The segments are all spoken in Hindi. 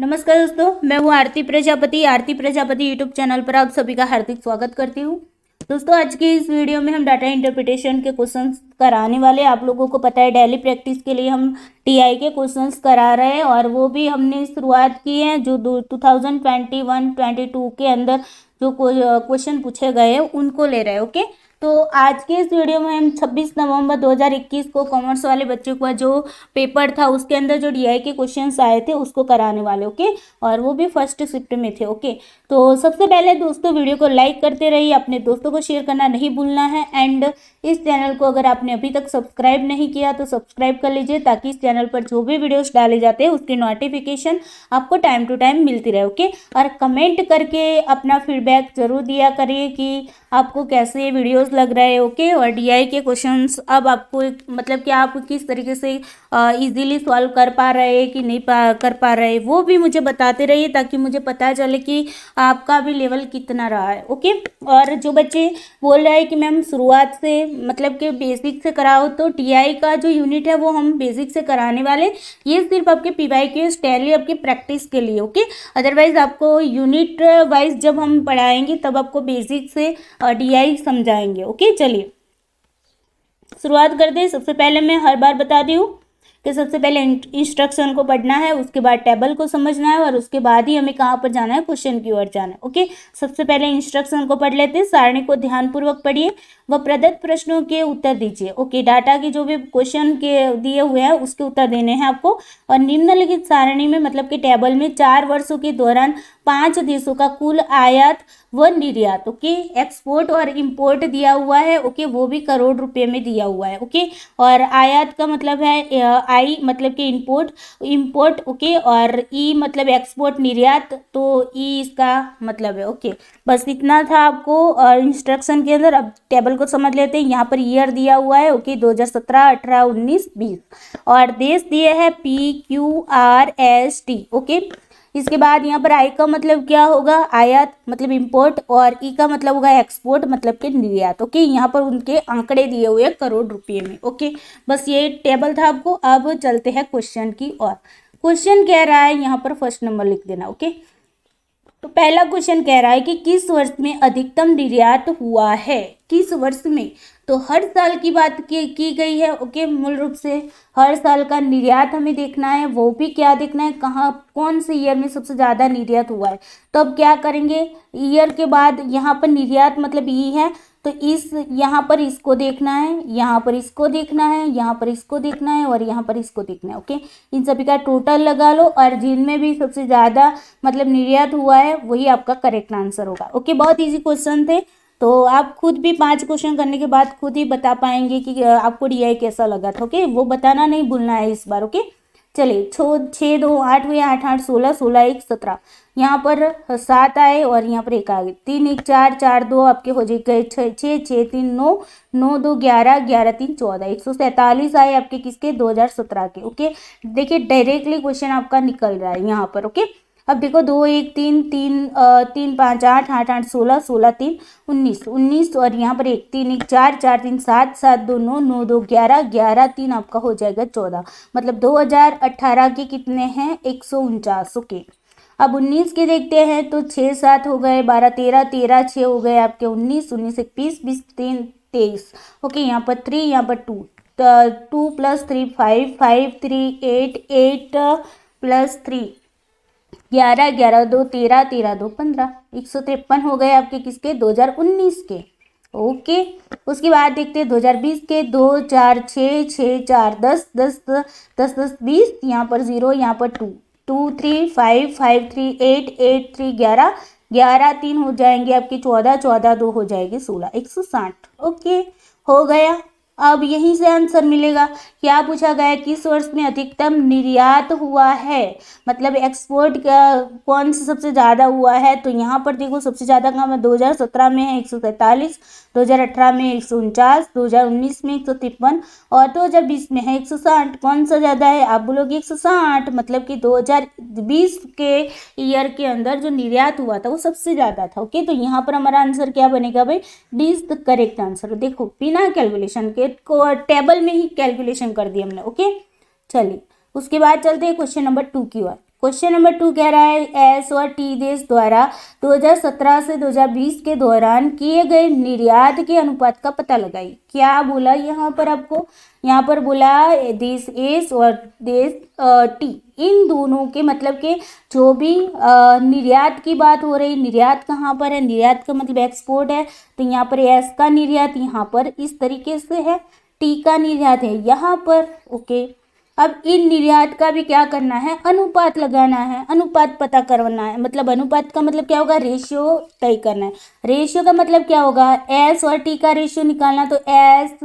नमस्कार दोस्तों मैं हूँ आरती प्रजापति आरती प्रजापति यूट्यूब चैनल पर आप सभी का हार्दिक स्वागत करती हूँ दोस्तों आज की इस वीडियो में हम डाटा इंटरप्रिटेशन के क्वेश्चंस कराने वाले आप लोगों को पता है डेली प्रैक्टिस के लिए हम टीआई के क्वेश्चंस करा रहे हैं और वो भी हमने शुरुआत की है जो two thousand twenty one twenty two के अंदर जो क्वेश्चन पूछे गए उनको ले रहे हैं ओके तो आज के इस वीडियो में हम 26 नवंबर 2021 को कॉमर्स वाले बच्चों का जो पेपर था उसके अंदर जो डीआई के क्वेश्चंस आए थे उसको कराने वाले ओके और वो भी फर्स्ट शिफ्ट में थे ओके तो सबसे पहले दोस्तों वीडियो को लाइक करते रहिए अपने दोस्तों को शेयर करना नहीं भूलना है एंड इस चैनल को अगर आपने अभी तक सब्सक्राइब नहीं किया तो सब्सक्राइब कर लीजिए ताकि इस चैनल पर जो भी वीडियोज़ डाले जाते हैं उसकी नोटिफिकेशन आपको टाइम टू टाइम मिलती रहे ओके और कमेंट करके अपना फीडबैक ज़रूर दिया करिए कि आपको कैसे वीडियोज़ वीडियोस लग रहे हैं ओके और डीआई के क्वेश्चंस अब आपको मतलब कि आप किस तरीके से इजीली सॉल्व कर पा रहे कि नहीं पा कर पा रहे वो भी मुझे बताते रहिए ताकि मुझे पता चले कि आपका भी लेवल कितना रहा है ओके और जो बच्चे बोल रहे हैं कि मैम शुरुआत से मतलब कि बेसिक से कराओ तो टीआई का जो यूनिट है वो हम बेसिक से कराने वाले ये सिर्फ आपके वाई के स्टैली आपकी प्रैक्टिस के लिए ओके अदरवाइज आपको यूनिट वाइज जब हम पढ़ाएंगे तब आपको बेसिक से डी समझाएंगे ओके चलिए शुरुआत करते हैं सबसे पहले मैं हर बार बता दी हूँ कि सबसे पहले इंस्ट्रक्शन को पढ़ना है उसके बाद टेबल को समझना है और उसके बाद ही हमें कहाँ पर जाना है क्वेश्चन की ओर जाना है ओके सबसे पहले इंस्ट्रक्शन को पढ़ लेते हैं सारणी को ध्यानपूर्वक पढ़िए व प्रदत्त प्रश्नों के उत्तर दीजिए ओके डाटा के जो भी क्वेश्चन के दिए हुए हैं उसके उत्तर देने हैं आपको और निम्नलिखित सारणी में मतलब कि टेबल में चार वर्षों के दौरान पांच देशों का कुल आयात व निर्यात ओके एक्सपोर्ट और इम्पोर्ट दिया हुआ है ओके वो भी करोड़ रुपये में दिया हुआ है ओके और आयात का मतलब है आई मतलब कि इम्पोर्ट इम्पोर्ट ओके और ई e, मतलब एक्सपोर्ट निर्यात तो ई e इसका मतलब है ओके बस इतना था आपको इंस्ट्रक्शन के अंदर अब टेबल को समझ लेते हैं यहाँ पर ईयर दिया हुआ है ओके दो हज़ार सत्रह अठारह उन्नीस बीस और देश दिए है P Q R S T okay इसके बाद यहाँ पर आई का मतलब क्या होगा आयात मतलब इंपोर्ट और ई e का मतलब होगा एक्सपोर्ट मतलब के निर्यात ओके यहाँ पर उनके आंकड़े दिए हुए करोड़ रुपये में ओके बस ये टेबल था आपको अब चलते हैं क्वेश्चन की और क्वेश्चन कह रहा है यहाँ पर फर्स्ट नंबर लिख देना ओके तो पहला क्वेश्चन कह रहा है कि किस वर्ष में अधिकतम निर्यात हुआ है किस वर्ष में तो हर साल की बात की, की गई है ओके मूल रूप से हर साल का निर्यात हमें देखना है वो भी क्या देखना है कहाँ कौन से ईयर में सबसे ज़्यादा निर्यात हुआ है तो अब क्या करेंगे ईयर के बाद यहाँ पर निर्यात मतलब ये है तो इस यहाँ पर इसको देखना है यहाँ पर इसको देखना है यहाँ पर इसको देखना है और यहाँ पर इसको देखना है ओके इन सभी का टोटल लगा लो और जिनमें भी सबसे ज़्यादा मतलब निर्यात हुआ है वही आपका करेक्ट आंसर होगा ओके बहुत ईजी क्वेश्चन थे तो आप खुद भी पांच क्वेश्चन करने के बाद खुद ही बता पाएंगे कि आपको डी कैसा लगा था ओके वो बताना नहीं भूलना है इस बार ओके चलिए छो छः दो आठ हुए आठ आठ सोलह सोलह एक सत्रह यहाँ पर सात आए और यहाँ पर एक आ गए तीन एक चार चार दो आपके हो जाए गए छः छः छः तीन नौ नौ दो ग्यारह ग्यारह तीन चौदह एक सौ सैंतालीस आए आपके किसके दो हज़ार सत्रह के ओके देखिए डायरेक्टली क्वेश्चन आपका निकल रहा है यहाँ पर ओके अब देखो दो एक तीन तीन तीन पाँच आठ आठ आठ सोलह सोलह तीन उन्नीस उन्नीस और यहाँ पर एक तीन एक चार चार तीन सात सात दो नौ नौ दो ग्यारह ग्यारह तीन आपका हो जाएगा चौदह मतलब दो हज़ार अट्ठारह के कितने हैं एक सौ उनचास ओके अब उन्नीस के देखते हैं तो छः सात हो गए बारह तेरह तेरह छः हो गए आपके उन्नीस उन्नीस एक बीस बीस तीन तेईस ओके यहाँ पर थ्री यहाँ पर two two plus three five five three eight eight plus three ग्यारह ग्यारह दो तेरह तेरह दो पंद्रह एक सौ तिरपन हो गए आपके किसके दो हज़ार उन्नीस के ओके उसके बाद देखते हैं दो हज़ार बीस के दो चार छः छः चार दस दस दस दस बीस यहाँ पर ज़ीरो यहाँ पर two two three five five three eight eight three ग्यारह ग्यारह तीन हो जाएंगे आपके चौदह चौदह दो हो जाएगी सोलह एक सौ साठ ओके हो गया अब यहीं से आंसर मिलेगा क्या पूछा गया किस वर्ष में अधिकतम निर्यात हुआ है मतलब एक्सपोर्ट कौन सा सबसे ज़्यादा हुआ है तो यहाँ पर देखो सबसे ज़्यादा काम दो हज़ार सत्रह में है एक सौ सैंतालीस दो हज़ार अठारह में एक सौ उनचास दो हज़ार उन्नीस में एक सौ तिरपन और दो हज़ार बीस में है एक सौ साठ कौन सा ज़्यादा है आप बोलोगे एक सौ साठ मतलब कि दो हज़ार बीस के ईयर के अंदर जो निर्यात हुआ था वो सबसे ज़्यादा था ओके तो यहाँ पर हमारा आंसर क्या बनेगा भाई D is the correct answer देखो बिना कैलकुलेशन के टेबल में ही कैलकुलेशन क्वेश्चन कर दिया हमने ओके चलिए उसके बाद चलते हैं क्वेश्चन नंबर टू की ओर क्वेश्चन नंबर टू कह रहा है एस और टी देश द्वारा 2017 से 2020 के दौरान किए गए निर्यात के अनुपात का पता लगाइए क्या बोला यहाँ पर आपको यहाँ पर बोला देश एस और देश टी इन दोनों के मतलब के जो भी निर्यात की बात हो रही निर्यात कहाँ पर है निर्यात का मतलब एक्सपोर्ट है तो यहाँ पर एस का निर्यात यहाँ पर इस तरीके से है टीका निर्यात है यहाँ पर ओके अब इन निर्यात का भी क्या करना है अनुपात लगाना है अनुपात पता करवाना है मतलब अनुपात का मतलब क्या होगा रेशियो तय करना है रेशियो का मतलब क्या होगा एस और टी का रेशियो निकालना तो एस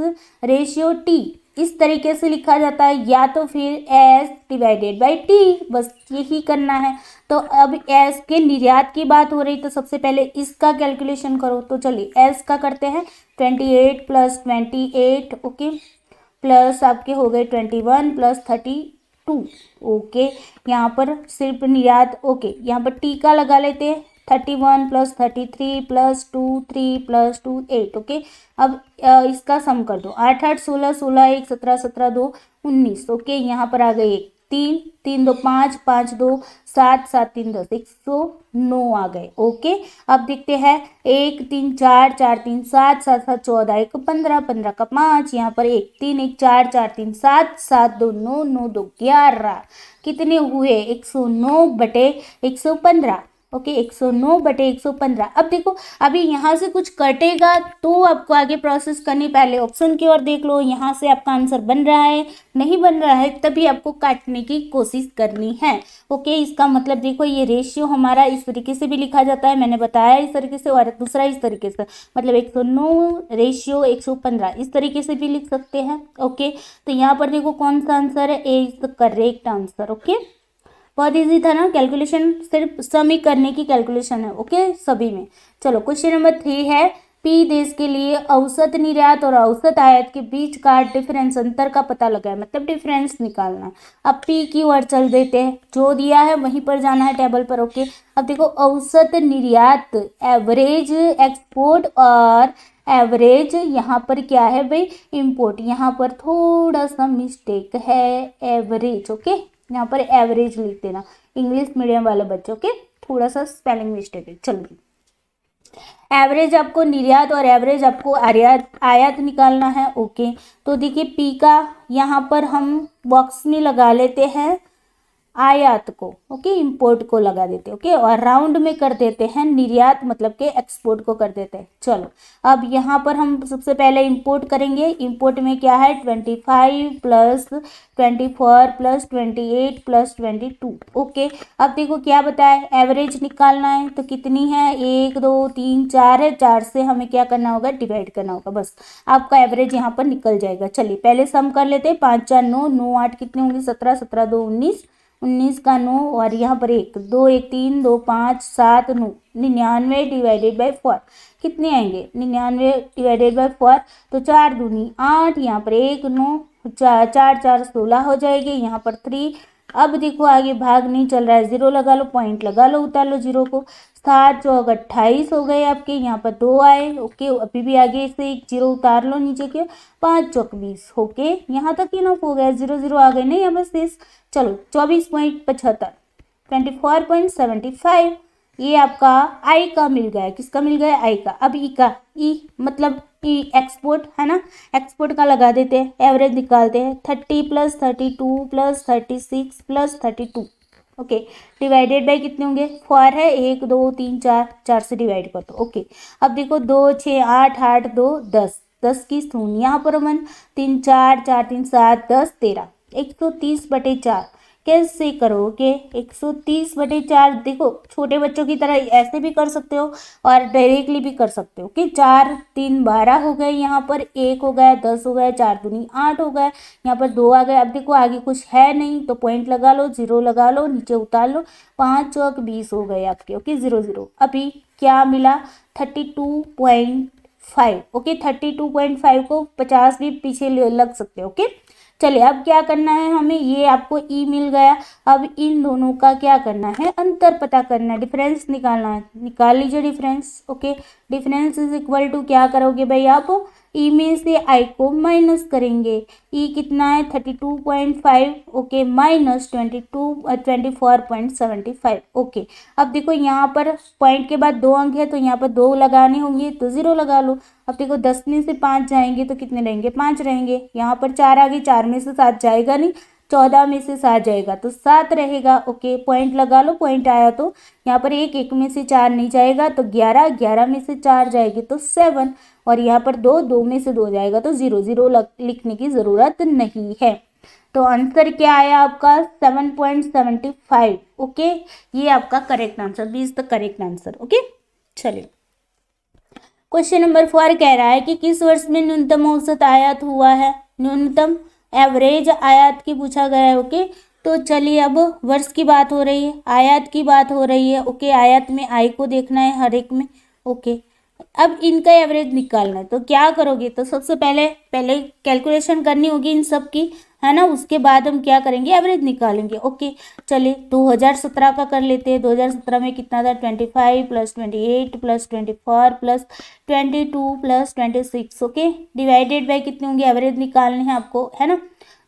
रेशियो टी इस तरीके से लिखा जाता है या तो फिर S divided by T bus यही करना है तो अब एस के निर्यात की बात हो रही तो सबसे पहले इसका कैलकुलेशन करो तो चलिए एस का करते हैं twenty eight plus twenty eight okay plus आपके हो गए twenty one plus thirty two okay यहाँ पर सिर्फ निर्यात ओके यहाँ पर टी का लगा लेते हैं thirty one plus thirty three plus two three plus two eight okay अब इसका सम कर दो आठ आठ सोलह सोलह एक सत्रह सत्रह दो उन्नीस ओके यहाँ पर आ गए एक तीन तीन दो पाँच पाँच दो सात सात तीन दस एक सौ नौ आ गए ओके अब देखते हैं एक तीन चार चार तीन सात सात सात चौदह एक पंद्रह पंद्रह का पाँच यहाँ पर एक तीन एक चार चार तीन सात सात दो नौ नौ दो ग्यारह कितने हुए एक सौ नौ बटे एक सौ पंद्रह ओके okay, 109 बटे पंद्रह अब देखो अभी यहाँ से कुछ कटेगा तो आपको आगे प्रोसेस करनी पहले ऑप्शन की ओर देख लो यहाँ से आपका आंसर बन रहा है नहीं बन रहा है तभी आपको काटने की कोशिश करनी है ओके okay, इसका मतलब देखो ये रेशियो हमारा इस तरीके से भी लिखा जाता है मैंने बताया इस तरीके से और दूसरा इस तरीके से मतलब एक रेशियो एक इस तरीके से भी लिख सकते हैं ओके okay, तो यहाँ पर देखो कौन सा आंसर है A is the correct answer okay बहुत ईजी था ना कैलकुलेशन सिर्फ समी करने की कैलकुलेशन है ओके सभी में चलो क्वेश्चन नंबर थ्री है पी देश के लिए औसत निर्यात और औसत आयात के बीच का डिफरेंस अंतर का पता लगाए मतलब डिफरेंस निकालना अब पी की ओर चल देते हैं जो दिया है वहीं पर जाना है टेबल पर ओके अब देखो औसत निर्यात एवरेज एक्सपोर्ट और एवरेज यहाँ पर क्या है भाई इम्पोर्ट यहाँ पर थोड़ा सा मिस्टेक है एवरेज ओके यहाँ पर एवरेज लिख देना इंग्लिश मीडियम वाले बच्चों के थोड़ा सा स्पेलिंग मिस्टेक है चलो एवरेज आपको निर्यात और एवरेज आपको आयात आयात निकालना है ओके तो देखिए पी का यहाँ पर हम बॉक्स में लगा लेते हैं आयात को ओके इंपोर्ट को लगा देते ओके और राउंड में कर देते हैं निर्यात मतलब के एक्सपोर्ट को कर देते हैं चलो अब यहाँ पर हम सबसे पहले इंपोर्ट करेंगे इंपोर्ट में क्या है twenty five plus twenty four plus twenty eight plus twenty two okay अब देखो क्या बताए एवरेज निकालना है तो कितनी है एक दो तीन चार है चार से हमें क्या करना होगा डिवाइड करना होगा बस आपका एवरेज यहाँ पर निकल जाएगा चलिए पहले सम कर लेते हैं पाँच चार नौ नौ आठ कितने होंगे सत्रह सत्रह दो उन्नीस उन्नीस का नौ और यहाँ पर एक दो एक तीन दो पाँच सात नौ निन्यानवे डिवाइडेड बाई फोर कितने आएंगे निन्यानवे डिवाइडेड बाई फोर तो चार दूनी आठ यहाँ पर एक नौ चार चार चार सोलह हो जाएगी यहाँ पर थ्री अब देखो आगे भाग नहीं चल रहा है ज़ीरो लगा लो पॉइंट लगा लो उतार लो जीरो को साठ और अट्ठाईस हो गए आपके यहाँ पर दो आए ओके अभी भी आगे से एक जीरो उतार लो नीचे के पाँच चौक बीस ओके यहाँ तक इनफ हो गया जीरो जीरो आ गए नहीं यहाँ पर चलो चौबीस पॉइंट पचहत्तर twenty four point seventy five ये आपका आई का मिल गया किसका मिल गया आई का अब ई e का ई e मतलब ई e, एक्सपोर्ट है ना एक्सपोर्ट का लगा देते हैं एवरेज निकालते हैं thirty plus thirty two plus thirty six plus thirty two okay divided by कितने होंगे फोर है एक दो तीन चार चार से डिवाइड कर दो ओके अब देखो दो छः आठ आठ दो दस दस की शून्य यहाँ पर अमन तीन चार चार तीन सात दस तेरह एक सौ तीस बटे चार कैसे करोगे 130 बटे चार देखो छोटे बच्चों की तरह ऐसे भी कर सकते हो और डायरेक्टली भी कर सकते हो कि चार तीन बारह हो गए यहाँ पर एक हो गया दस हो गया चार दूनी आठ हो गया यहाँ पर दो आ गए अब देखो आगे कुछ है नहीं तो पॉइंट लगा लो जीरो लगा लो नीचे उतार लो पाँच चौक बीस हो गए आपके ओके जीरो जीरो अभी क्या मिला thirty two point five okay thirty two point five को पचास भी पीछे लग सकते हो ओके चलिए अब क्या करना है हमें ये आपको ई e मिल गया अब इन दोनों का क्या करना है अंतर पता करना है डिफरेंस निकालना है निकाल लीजिए difference okay difference is equal to क्या करोगे भाई आप ई में से आई को माइनस करेंगे ई e कितना है thirty two point five okay minus twenty two twenty four point seventy five okay अब देखो यहाँ पर पॉइंट के बाद दो अंक है तो यहाँ पर दो लगाने होंगे तो ज़ीरो लगा लो अब देखो दस में से पाँच जाएंगे तो कितने रहेंगे पाँच रहेंगे यहाँ पर चार आ गए चार में से सात जाएगा नहीं चौदह में से सात जाएगा तो सात रहेगा ओके पॉइंट लगा लो पॉइंट आया तो यहाँ पर एक एक में से चार नहीं जाएगा तो ग्यारह ग्यारह में से चार जाएगी तो सेवन और यहाँ पर दो दो में से दो जाएगा तो ज़ीरो ज़ीरो लिखने की ज़रूरत नहीं है तो आंसर क्या आया आपका seven point seventy five okay ये आपका correct answer B is the correct answer okay चलिए क्वेश्चन नंबर फोर कह रहा है कि किस वर्ष में न्यूनतम औसत आयात हुआ है न्यूनतम एवरेज आयात की पूछा गया है ओके तो चलिए अब वर्ष की बात हो रही है आयात की बात हो रही है ओके आयात में आय को देखना है हर एक में ओके अब इनका एवरेज निकालना है तो क्या करोगे तो सबसे पहले पहले कैलकुलेशन करनी होगी इन सब की है ना उसके बाद हम क्या करेंगे एवरेज निकालेंगे ओके चलिए 2017 का कर लेते हैं 2017 में कितना था 25 plus eight plus four plus two plus six okay divided by कितने होंगे एवरेज निकालने हैं आपको है ना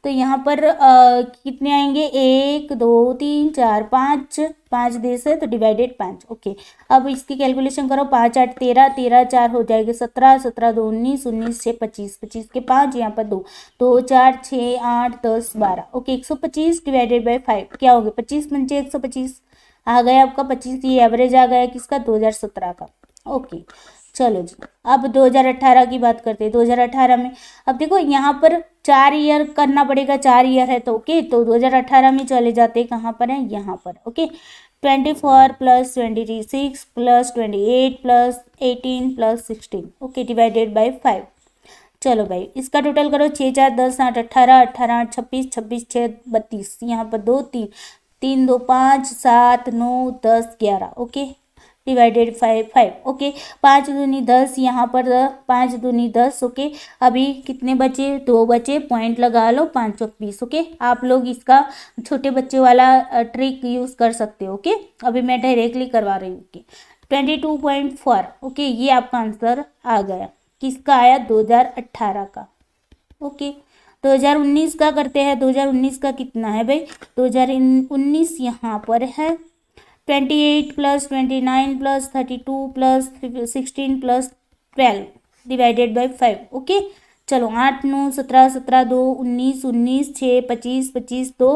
तो यहाँ पर आ, कितने आएंगे एक दो तीन चार पाँच पाँच देश है तो डिवाइडेड पाँच ओके अब इसकी कैलकुलेशन करो पाँच आठ तेरह तेरह चार हो जाएगा सत्रह सत्रह दो उन्नीस उन्नीस छः पच्चीस पच्चीस के पाँच यहाँ पर दो दो चार छः आठ दस बारह ओके एक सौ पच्चीस डिवाइडेड बाई फाइव क्या हो गया पच्चीस पंचे एक सौ पच्चीस आ गया आपका पच्चीस ये एवरेज आ गया किसका दो हज़ार सत्रह का ओके चलो जी अब 2018 की बात करते हैं 2018 में अब देखो यहाँ पर चार ईयर करना पड़ेगा चार ईयर है तो ओके तो 2018 में चले जाते हैं कहाँ पर है यहाँ पर okay 24 plus twenty six plus twenty eight plus eighteen plus sixteen okay divided by five चलो भाई इसका टोटल करो छः चार दस आठ अट्ठारह अट्ठारह आठ छब्बीस छब्बीस छः बत्तीस यहाँ पर दो तीन तीन दो पाँच सात नौ दस ग्यारह okay divided five five okay पाँच दूनी दस यहाँ पर पाँच दूनी दस ओके अभी कितने बचे दो बचे पॉइंट लगा लो पाँच सौ बीस ओके आप लोग इसका छोटे बच्चे वाला ट्रिक यूज़ कर सकते हो ओके अभी मैं डायरेक्टली करवा रही हूँ okay twenty two point four okay ये आपका आंसर आ गया किसका आया दो हज़ार अट्ठारह का ओके दो हज़ार उन्नीस का करते हैं दो हज़ार उन्नीस का कितना है भाई दो हज़ार उन्नीस यहाँ पर है twenty eight plus twenty nine plus thirty two plus sixteen plus twelve divided by five okay चलो आठ नौ सत्रह सत्रह दो उन्नीस उन्नीस छः पच्चीस पच्चीस दो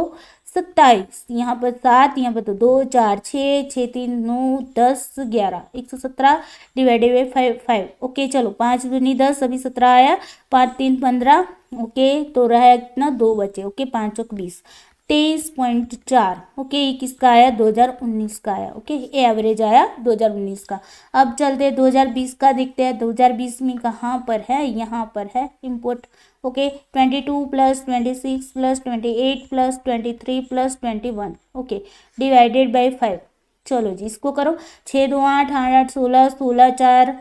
सत्ताईस यहाँ पर सात यहाँ पर तो दो चार छः छः तीन नौ दस ग्यारह एक सौ सत्रह divided by five five okay चलो पाँच दूनी दस अभी सत्रह आया पाँच तीन पंद्रह ओके तो रहा कितना दो बचे ओके पाँच चौक बीस तेईस पॉइंट चार ओके ये किसका आया 2019 का आया ओके ये एवरेज आया 2019 का अब चलते हैं 2020 का देखते हैं 2020 में कहाँ पर है यहाँ पर है import okay 22 plus 26 plus 28 plus 23 plus 21 okay divided by five चलो जी इसको करो छः दो आठ आठ सोलह सोलह चार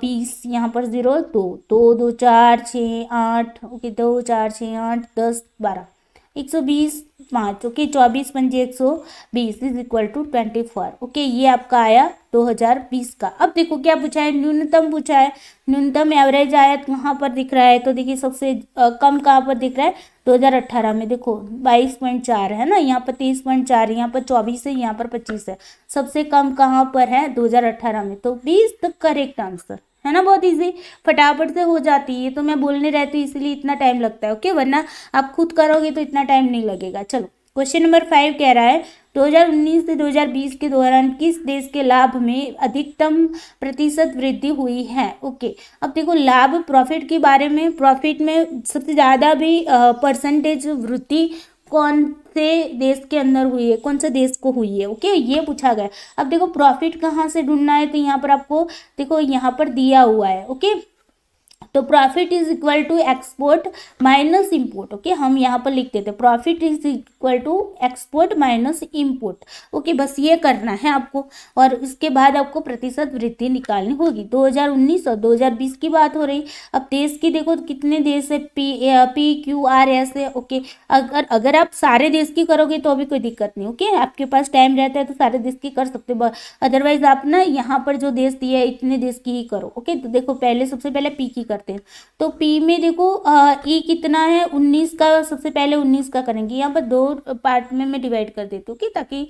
बीस यहाँ पर ज़ीरो दो दो दो चार छः आठ ओके दो चार छः आठ दस बारह एक सौ बीस पाँच ओके चौबीस पंजे एक सौ बीस is equal to twenty four okay ये आपका आया दो हज़ार बीस का अब देखो क्या पूछा है न्यूनतम पूछा है न्यूनतम एवरेज आया तो कहाँ पर दिख रहा है तो देखिए सबसे कम कहाँ पर दिख रहा है दो हज़ार अट्ठारह में देखो बाईस पॉइंट चार है ना यहाँ पर तेईस पॉइंट चार यहाँ पर चौबीस है यहाँ पर पच्चीस है सबसे कम कहाँ पर है दो हज़ार अट्ठारह में तो बीस द करेक्ट आंसर है ना बहुत इजी फटाफट से हो जाती है तो मैं बोलने रहती हूँ इसलिए इतना टाइम लगता है ओके वरना आप खुद करोगे तो इतना टाइम नहीं लगेगा चलो क्वेश्चन नंबर फाइव कह रहा है 2019 से 2020 के दौरान किस देश के लाभ में अधिकतम प्रतिशत वृद्धि हुई है ओके अब देखो लाभ प्रॉफिट के बारे में प्रॉफिट में सबसे ज़्यादा भी परसेंटेज वृद्धि कौन से देश के अंदर हुई है कौन से देश को हुई है ओके ये पूछा गया अब देखो प्रॉफिट कहाँ से ढूंढना है तो यहाँ पर आपको देखो यहाँ पर दिया हुआ है ओके तो profit is equal to export minus import okay हम यहाँ पर लिख देते profit is equal to export minus import okay बस ये करना है आपको और उसके बाद आपको प्रतिशत वृद्धि निकालनी होगी 2019 और 2020 की बात हो रही अब देश की देखो कितने देश है P P Q R S है ओके अगर अगर आप सारे देश की करोगे तो अभी कोई दिक्कत नहीं ओके आपके पास टाइम रहता है तो सारे देश की कर सकते हो अदरवाइज आप ना यहाँ पर जो देश दिया है इतने देश की ही करो ओके तो देखो पहले सबसे पहले पी की कर सकते हैं तो पी में देखो ई e कितना है उन्नीस का सबसे पहले उन्नीस का करेंगे यहाँ पर दो पार्ट में मैं डिवाइड कर देती हूँ कि ताकि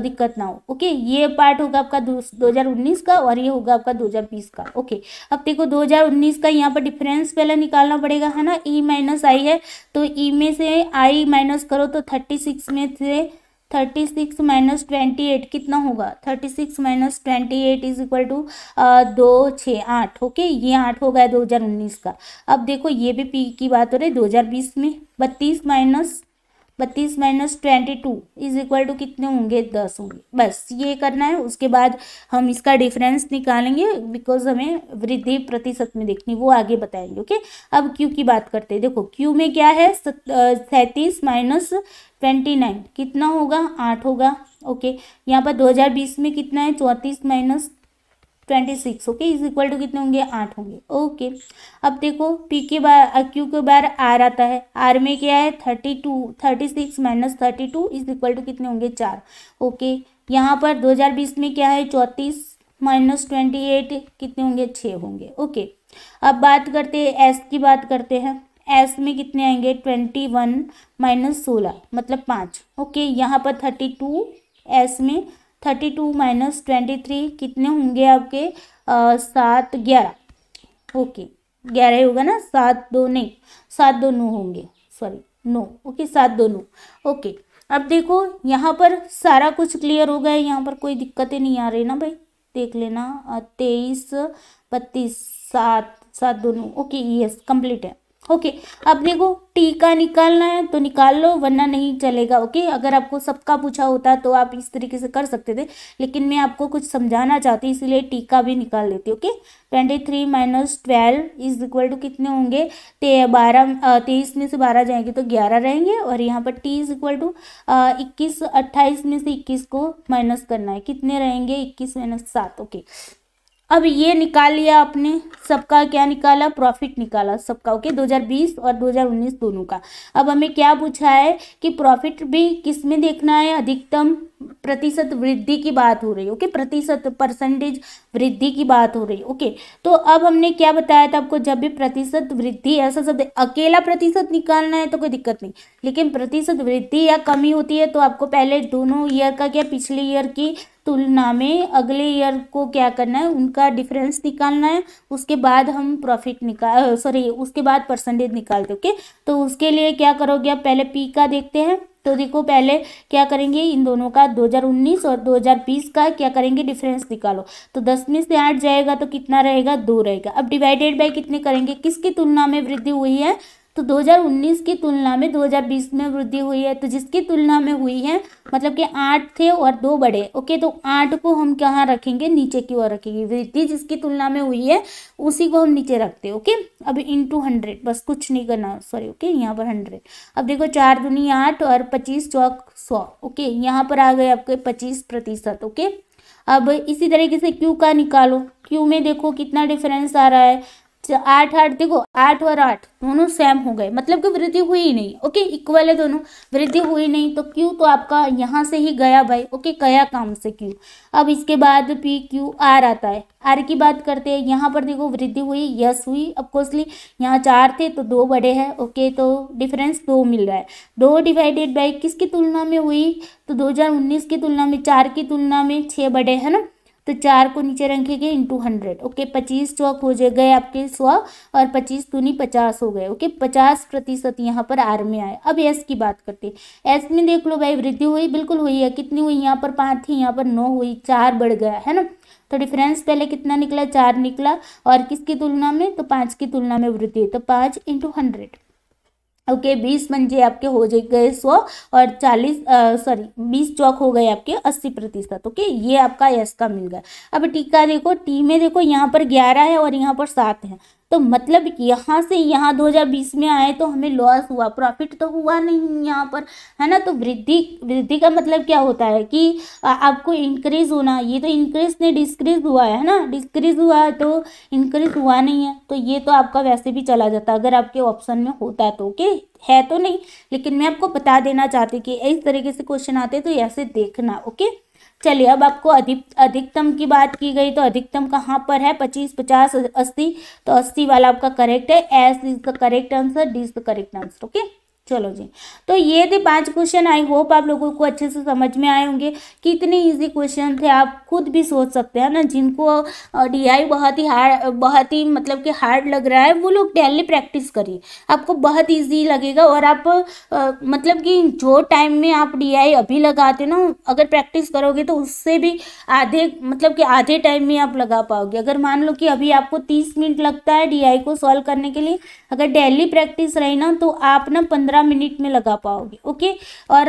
दिक्कत ना हो ओके ये पार्ट होगा आपका दो हज़ार उन्नीस का और ये होगा आपका दो हज़ार बीस का ओके अब देखो दो हज़ार उन्नीस का यहाँ पर डिफरेंस पहले निकालना पड़ेगा है ना ई माइनस आई है तो ई e में से आई माइनस करो तो थर्टी सिक्स में से thirty six minus twenty eight कितना होगा thirty six minus twenty eight is equal to दो छः आठ ओके ये आठ हो गया दो हज़ार उन्नीस का अब देखो ये भी पी की बात हो रही है दो हज़ार बीस में बत्तीस माइनस बत्तीस minus twenty two is equal to कितने होंगे दस होंगे बस ये करना है उसके बाद हम इसका डिफरेंस निकालेंगे बिकॉज हमें वृद्धि प्रतिशत में देखनी वो आगे बताएंगे ओके अब क्यू की बात करते हैं देखो क्यू में क्या है सैंतीस माइनस ट्वेंटी नाइन कितना होगा आठ होगा ओके यहाँ पर दो हज़ार बीस में कितना है चौंतीस minus twenty six okay is equal to कितने होंगे आठ होंगे ओके अब देखो पी के बार क्यू के बार आर आता है आर में क्या है thirty two thirty six minus thirty two is equal to कितने होंगे चार ओके यहाँ पर दो हज़ार बीस में क्या है चौंतीस माइनस ट्वेंटी एट कितने होंगे छः होंगे ओके अब बात करते हैं एस की बात करते हैं एस में कितने आएंगे ट्वेंटी वन माइनस सोलह मतलब पाँच ओके यहाँ पर थर्टी टू एस में thirty two minus twenty three कितने होंगे आपके सात ग्यारह ओके ग्यारह ही होगा ना सात दो नहीं सात दो नौ होंगे सॉरी नौ ओके सात दो नौ ओके अब देखो यहाँ पर सारा कुछ क्लियर हो गया है यहाँ पर कोई दिक्कतें नहीं आ रही ना भाई देख लेना तेईस बत्तीस सात सात दोनों ओके यस कंप्लीट है ओके अपने को टी का निकालना है तो निकाल लो वरना नहीं चलेगा ओके अगर आपको सबका पूछा होता तो आप इस तरीके से कर सकते थे लेकिन मैं आपको कुछ समझाना चाहती हूँ इसलिए टी का भी निकाल देती okay twenty three minus twelve is equal to कितने होंगे ते बारह तेईस में से बारह जाएंगे तो ग्यारह रहेंगे और यहाँ पर टी इज इक्वल टू इक्कीस अट्ठाईस में से इक्कीस को माइनस करना है कितने रहेंगे इक्कीस माइनस सात ओके अब ये निकाल लिया अपने सबका क्या निकाला प्रॉफिट निकाला सबका ओके 2020 और 2019 दोनों का अब हमें क्या पूछा है कि प्रॉफिट भी किस में देखना है अधिकतम प्रतिशत वृद्धि की बात हो रही है ओके प्रतिशत परसेंटेज वृद्धि की बात हो रही है ओके तो अब हमने क्या बताया था आपको जब भी प्रतिशत वृद्धि ऐसा शब्द अकेला प्रतिशत निकालना है तो कोई दिक्कत नहीं लेकिन प्रतिशत वृद्धि या कमी होती है तो आपको पहले दोनों ईयर का क्या पिछले ईयर की तुलना में अगले ईयर को क्या करना है उनका डिफरेंस निकालना है उसके बाद हम प्रॉफिट निकाल सॉरी उसके बाद परसेंटेज निकालते ओके तो उसके लिए क्या करोगे आप पहले पी का देखते हैं तो देखो पहले क्या करेंगे इन दोनों का 2019 और 2020 का क्या करेंगे डिफरेंस निकालो तो दस में से आठ जाएगा तो कितना रहेगा दो रहेगा अब डिवाइडेड बाय कितने करेंगे किसकी तुलना में वृद्धि हुई है तो 2019 की तुलना में 2020 में वृद्धि हुई है तो जिसकी तुलना में हुई है मतलब कि आठ थे और दो बढ़े ओके तो आठ को हम कहाँ रखेंगे नीचे की ओर रखेंगे वृद्धि जिसकी तुलना में हुई है उसी को हम नीचे रखते ओके अब इन टू हंड्रेड बस कुछ नहीं करना सॉरी ओके यहाँ पर हंड्रेड अब देखो चार दुनी आठ और पच्चीस चौक सौ ओके यहाँ पर आ गए आपके पच्चीस प्रतिशत ओके अब इसी तरीके से क्यू का निकालो क्यू में देखो कितना डिफरेंस आ रहा है आठ आठ देखो आठ और आठ दोनों सेम हो गए मतलब कि वृद्धि हुई ही नहीं ओके इक्वल है दोनों वृद्धि हुई नहीं तो क्यू तो आपका यहाँ से ही गया भाई ओके गया काम से क्यू अब इसके बाद पी क्यू आर आता है आर की बात करते हैं यहाँ पर देखो वृद्धि हुई यस हुई अफकोर्सली यहाँ चार थे तो दो बड़े हैं ओके तो डिफरेंस दो मिल रहा है दो डिवाइडेड बाई किसकी तुलना में हुई तो दो की तुलना में चार की तुलना में छः बड़े है ना तो चार को नीचे रखेंगे इंटू हंड्रेड ओके पच्चीस चौक हो जाए गए आपके सौ और पच्चीस दूनी पचास हो गए ओके पचास प्रतिशत यहाँ पर आर में आए अब एस की बात करते हैं एस में देख लो भाई वृद्धि हुई बिल्कुल हुई है कितनी हुई यहाँ पर पाँच थी यहाँ पर नौ हुई चार बढ़ गया है ना तो डिफरेंस पहले कितना निकला चार निकला और किसकी तुलना में तो पाँच की तुलना में वृद्धि तो पाँच इंटू हंड्रेड ओके बीस मंजे आपके हो गए सौ और चालीस सॉरी बीस चौक हो गए आपके अस्सी प्रतिशत ओके ये आपका यस का मिल गया अब टीका देखो टी में देखो यहाँ पर ग्यारह है और यहाँ पर सात है तो मतलब यहाँ से यहाँ 2020 में आए तो हमें लॉस हुआ प्रॉफिट तो हुआ नहीं यहाँ पर है ना तो वृद्धि वृद्धि का मतलब क्या होता है कि आपको इंक्रीज होना ये तो इंक्रीज नहीं डिस्क्रीज हुआ है ना डिस्क्रीज हुआ है तो इंक्रीज हुआ नहीं है तो ये तो आपका वैसे भी चला जाता अगर आपके ऑप्शन में होता है तो ओके है तो नहीं लेकिन मैं आपको बता देना चाहती कि इस तरीके से क्वेश्चन आते तो ऐसे देखना ओके चलिए अब आपको अधिक अधिकतम की बात की गई तो अधिकतम कहाँ पर है पच्चीस पचास अस्सी तो अस्सी वाला आपका करेक्ट है S is the correct answer D is the correct answer okay चलो जी तो ये थे पांच क्वेश्चन आई होप आप लोगों को अच्छे से समझ में आए होंगे कितने इजी क्वेश्चन थे आप खुद भी सोच सकते हैं ना जिनको डीआई बहुत ही हार्ड बहुत ही मतलब कि हार्ड लग रहा है वो लोग डेली प्रैक्टिस करिए आपको बहुत इजी लगेगा और आप आ, मतलब कि जो टाइम में आप डीआई अभी लगाते ना अगर प्रैक्टिस करोगे तो उससे भी आधे मतलब कि आधे टाइम में आप लगा पाओगे अगर मान लो कि अभी आपको तीस मिनट लगता है डी को सॉल्व करने के लिए अगर डेली प्रैक्टिस रही ना तो आप ना पंद्रह पंद्रह मिनट में लगा पाओगे ओके और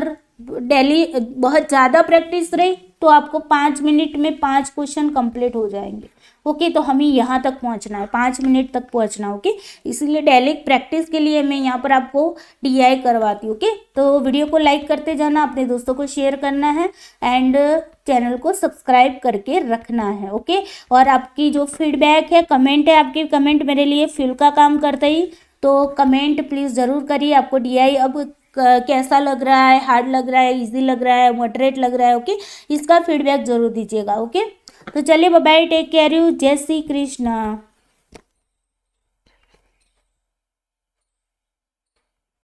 डेली बहुत ज़्यादा प्रैक्टिस रही तो आपको पाँच मिनट में पाँच क्वेश्चन कंप्लीट हो जाएंगे ओके तो हमें यहाँ तक पहुँचना है पाँच मिनट तक पहुँचना ओके इसलिए डेली प्रैक्टिस के लिए मैं यहाँ पर आपको डी करवाती हूँ ओके तो वीडियो को लाइक करते जाना अपने दोस्तों को शेयर करना है एंड चैनल को सब्सक्राइब करके रखना है ओके और आपकी जो फीडबैक है कमेंट है आपके कमेंट मेरे लिए फिल का काम करते ही तो कमेंट प्लीज़ ज़रूर करिए आपको डीआई अब कैसा लग रहा है हार्ड लग रहा है इजी लग रहा है मॉडरेट लग रहा है ओके इसका फीडबैक ज़रूर दीजिएगा ओके तो चलिए बाय टेक केयर यू जय श्री कृष्णा